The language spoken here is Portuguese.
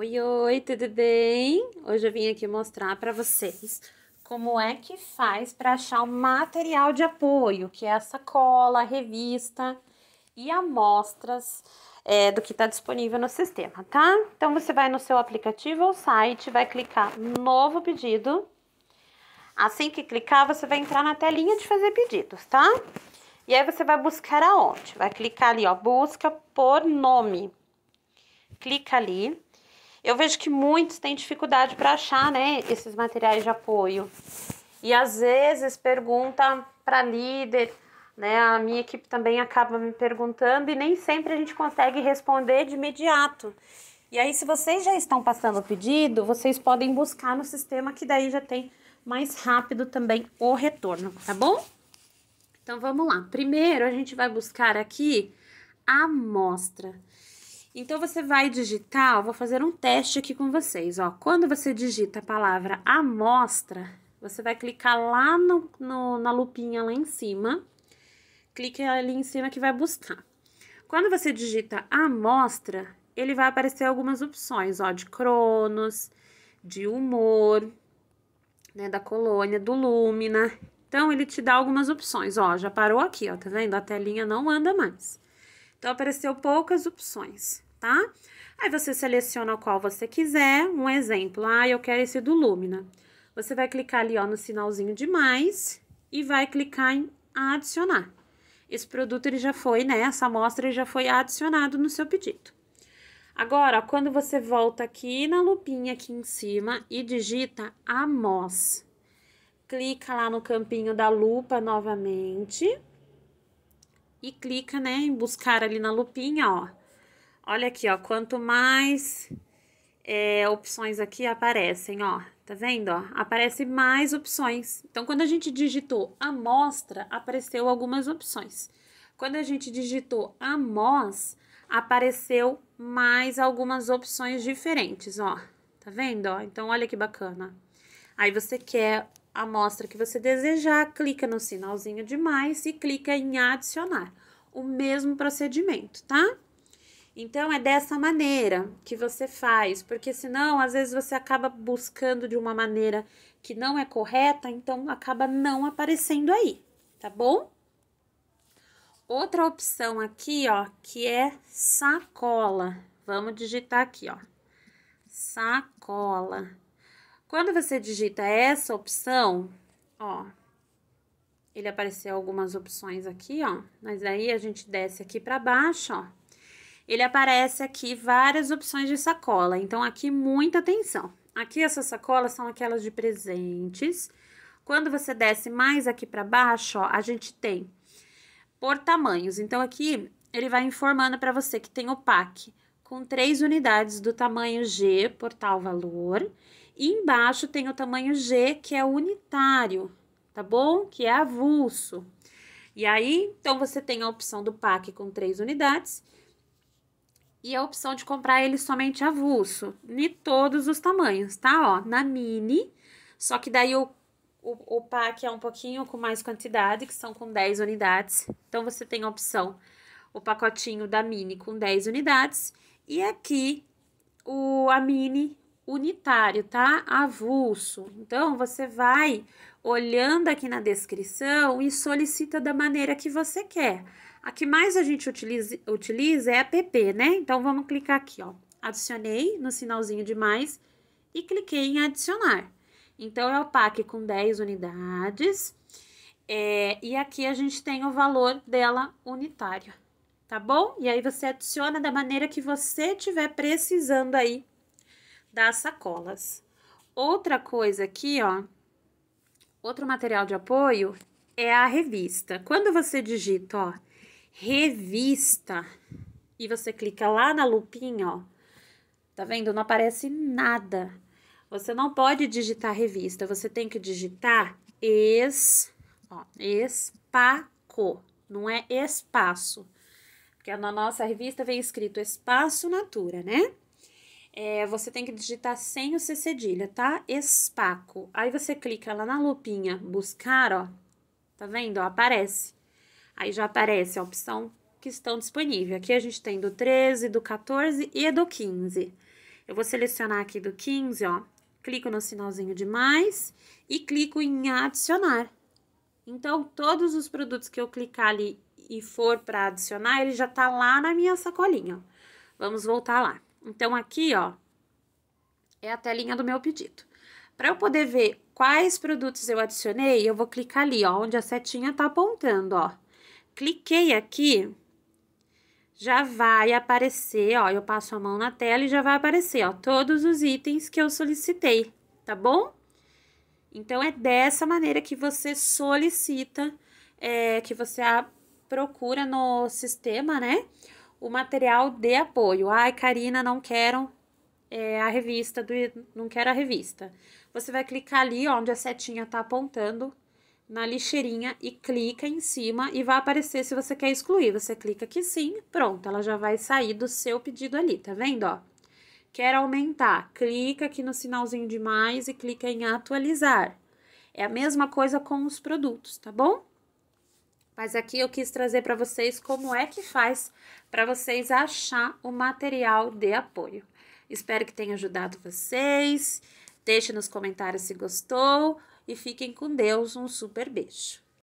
Oi, oi, tudo bem? Hoje eu vim aqui mostrar para vocês como é que faz para achar o material de apoio, que é essa cola a revista e amostras é, do que está disponível no sistema, tá? Então, você vai no seu aplicativo ou site, vai clicar Novo Pedido. Assim que clicar, você vai entrar na telinha de fazer pedidos, tá? E aí, você vai buscar aonde? Vai clicar ali, ó, busca por nome. Clica ali eu vejo que muitos têm dificuldade para achar, né, esses materiais de apoio. E às vezes pergunta para líder, né? A minha equipe também acaba me perguntando e nem sempre a gente consegue responder de imediato. E aí, se vocês já estão passando o pedido, vocês podem buscar no sistema que daí já tem mais rápido também o retorno, tá bom? Então vamos lá. Primeiro a gente vai buscar aqui a amostra. Então você vai digitar, vou fazer um teste aqui com vocês, ó. Quando você digita a palavra amostra, você vai clicar lá no, no, na lupinha lá em cima. Clique ali em cima que vai buscar. Quando você digita amostra, ele vai aparecer algumas opções, ó, de Cronos, de humor, né, da colônia, do Lumina. Então, ele te dá algumas opções, ó, já parou aqui, ó, tá vendo? A telinha não anda mais. Então, apareceu poucas opções tá? Aí você seleciona o qual você quiser, um exemplo, ah, eu quero esse do Lumina. Você vai clicar ali, ó, no sinalzinho de mais e vai clicar em adicionar. Esse produto, ele já foi, né, essa amostra já foi adicionado no seu pedido. Agora, quando você volta aqui na lupinha aqui em cima e digita amostra, clica lá no campinho da lupa novamente e clica, né, em buscar ali na lupinha, ó. Olha aqui, ó, quanto mais é, opções aqui aparecem, ó, tá vendo, ó? Aparece mais opções. Então, quando a gente digitou amostra, apareceu algumas opções. Quando a gente digitou amos, apareceu mais algumas opções diferentes, ó. Tá vendo, ó? Então, olha que bacana. Aí, você quer a amostra que você desejar, clica no sinalzinho de mais e clica em adicionar. O mesmo procedimento, tá? Então é dessa maneira que você faz, porque senão às vezes você acaba buscando de uma maneira que não é correta, então acaba não aparecendo aí, tá bom? Outra opção aqui, ó, que é sacola. Vamos digitar aqui, ó. Sacola. Quando você digita essa opção, ó, ele apareceu algumas opções aqui, ó, mas aí a gente desce aqui para baixo, ó ele aparece aqui várias opções de sacola. Então, aqui muita atenção. Aqui essas sacolas são aquelas de presentes. Quando você desce mais aqui para baixo, ó, a gente tem por tamanhos. Então, aqui ele vai informando para você que tem o pack com três unidades do tamanho G por tal valor. E embaixo tem o tamanho G, que é unitário, tá bom? Que é avulso. E aí, então, você tem a opção do pack com três unidades e a opção de comprar ele somente avulso, de todos os tamanhos, tá? Ó, na mini, só que daí o, o, o pack é um pouquinho com mais quantidade, que são com 10 unidades. Então, você tem a opção, o pacotinho da mini com 10 unidades, e aqui o, a mini unitário, tá? Avulso. Então, você vai olhando aqui na descrição e solicita da maneira que você quer. A que mais a gente utiliza, utiliza é a PP, né? Então, vamos clicar aqui, ó. Adicionei no sinalzinho de mais e cliquei em adicionar. Então, é o pack com 10 unidades. É, e aqui a gente tem o valor dela unitário, tá bom? E aí você adiciona da maneira que você tiver precisando aí das sacolas. Outra coisa aqui, ó, outro material de apoio é a revista. Quando você digita, ó, revista. E você clica lá na lupinha, ó. Tá vendo? Não aparece nada. Você não pode digitar revista, você tem que digitar es, ó, espaco, não é espaço. Porque na nossa revista vem escrito espaço natura, né? É, você tem que digitar sem o C cedilha, tá? Espaco. Aí você clica lá na lupinha buscar, ó. Tá vendo? aparece. Aí já aparece a opção que estão disponíveis. Aqui a gente tem do 13, do 14 e do 15. Eu vou selecionar aqui do 15, ó, clico no sinalzinho de mais e clico em adicionar. Então, todos os produtos que eu clicar ali e for para adicionar, ele já tá lá na minha sacolinha. Vamos voltar lá. Então, aqui, ó, é a telinha do meu pedido. Para eu poder ver quais produtos eu adicionei, eu vou clicar ali, ó, onde a setinha tá apontando, ó cliquei aqui, já vai aparecer, ó, eu passo a mão na tela e já vai aparecer, ó, todos os itens que eu solicitei, tá bom? Então, é dessa maneira que você solicita, é, que você procura no sistema, né, o material de apoio. Ai, Karina, não quero é, a revista, do, não quero a revista. Você vai clicar ali, ó, onde a setinha tá apontando, na lixeirinha e clica em cima e vai aparecer se você quer excluir. Você clica que sim, pronto, ela já vai sair do seu pedido ali, tá vendo, ó? Quer aumentar, clica aqui no sinalzinho de mais e clica em atualizar. É a mesma coisa com os produtos, tá bom? Mas aqui eu quis trazer para vocês como é que faz para vocês achar o material de apoio. Espero que tenha ajudado vocês. Deixe nos comentários se gostou e fiquem com Deus. Um super beijo.